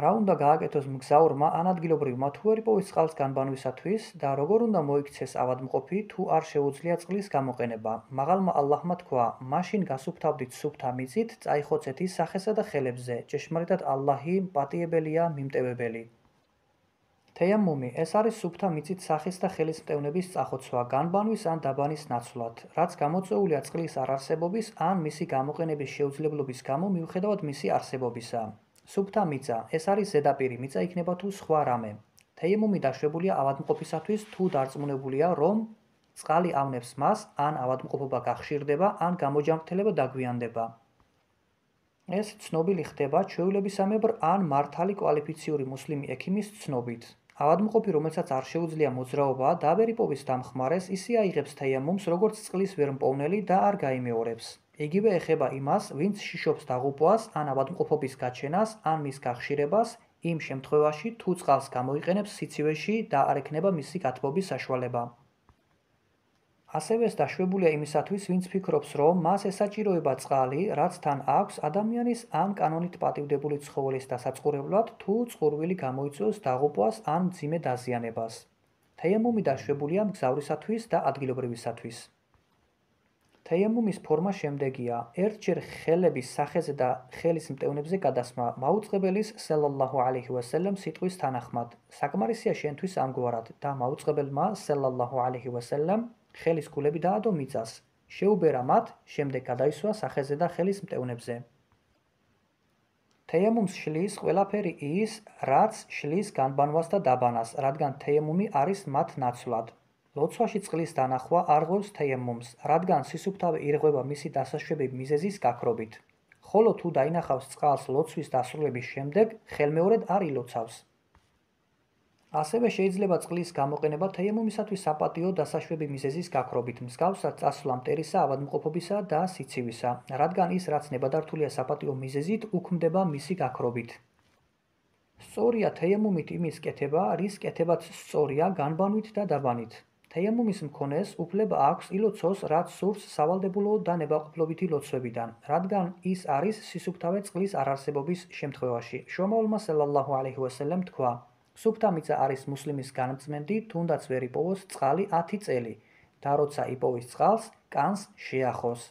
რა უნდა გააკეთოს მგზავრმა ან ადგილობრივმა თუ ვერ პოვის წყალს განბანვისათვის და როგორ უნდა მოიქცეს ავადმყოფი თუ არ შეუძლია წყლის გამოყენება მაღალმა ალლაჰმა თქვა მაშინ გასუფთავდით სუფთა მიწით წაიხოცეთ ის სახესა და ხელებზე ჭეშმარიტად ალლაჰი პატიებელია მიმტევებელი თეიამუმი ეს არის სუფთა მიწით სახის და ხელის მტევნების წახოცვა განბანვის ან დაბანის ნაცვლად რაც გამოწეულია წყლის არარსებობის ან მისი გამოყენების შეუძლებლობის გამო მიუხედავად მისი არსებობისა სუფთა მიცა, ეს არის ზედაპირი მიცა იქნება თუ სხვა რამე. თეიმუმი დაშვებულია ავადმყოფისათვის თუ დარწმუნებულია რომ წყალი ავნებს მას, ან ავადმყოფობა გახშირდება, ან გამოჯამრთელება დაგვიანდება. ეს ცნობილი ხდება ჩვეულებისამებრ ან მართალი კვალიფიციური მუსლიმი ექიმის ცნობით. ავადმყოფი, რომელსაც არ შეუძლია მოძრაობა, დაბერიპობის დამხმარეს ისე აიღებს თეიმუმს, როგორც წყლის ვერმპოვნელი და არ გამოიმეორებს. იგივე ეხება იმას, ვინც შიშობს დაღუპვას ან ავადმყოფობის გაჩენას ან მის გახშირებას იმ შემთხვევაში, თუ წყალს გამოიყენებს სიცივეში და არ ექნება მისი გათბობის საშუალება. ასევე ეს დაშვებულია იმისათვის, ვინც ფიქრობს, რომ მას ესაჭიროება წყალი, რაც თან აქვს ადამიანის ამ კანონით პატივდებული ცხოველის დასაწყურებლად, თუ წყურვილი გამოიწვევს დაღუპვას ან ძიმე დაზიანებას. თეიმუმი დაშვებულია მგზავრისათვის და ადგილობრივისათვის. თეიამუმის ფორმა შემდეგია: ერთჯერ ხელების სახეზე და ხელის მტევნებზე გადასმა მაუწყებელის სალალლაჰუ ალეიჰი ვასალამ სიტყვის თანახმად. საკმარისია შენთვის ამგვარად და მაუწყებელმა სალალლაჰუ ალეიჰი ვასალამ ხელის კულები დაადო მიწას, შეუბერა მათ, შემდეგ გადაისვა სახეზე და ხელის მტევნებზე. თეიამუმს შლის ყველაფერი ის, რაც შლის განბანვას და დაბანას, რადგან თეიამუმი არის მათ ნაცვლად. ლოცვაში წყლის დანახვა არ გვს თემმს, რადგან სისუფთავე ირღვევა მისი დასაშვები მიზეზის გაქრობით. ხოლო თუ დაინახავს წყალს ლოცვის დასრულების შემდეგ, ხელმეორედ არ ილოცავს. ასევე შეიძლება წყლის გამოყენება თემმისათვის საპატიო დასაშვები მიზეზის გაქრობით, მსგავსად წასვლამ ტერისა ავადმყოფობისა და სიცივისა, რადგან ის რაც ნებადართულია საპატიო მიზეზით, უქმდება მისი გაქრობით. სწორია თემუმით იმის კეთება, რის კეთებაც სწორია განბანვით და დაბანით. თეიამუმის მქონეს უფლება აქვს ილოცოს რაც სურს სავალდებულო და ნებაყოფლობითი ლოცვებიდან რადგან ის არის სისუფთავე წყლის არარსებობის შემთხვევაში შუამავლმა სალალლაჰუ ალეიჰი ვასალამ თქვა სუფთამიცა არის მუსლიმის განმწმენდი თუნდაც ვერ იპოვოს წყალი 10 წელი და როცა იპოვის წყალს კანს შეახოს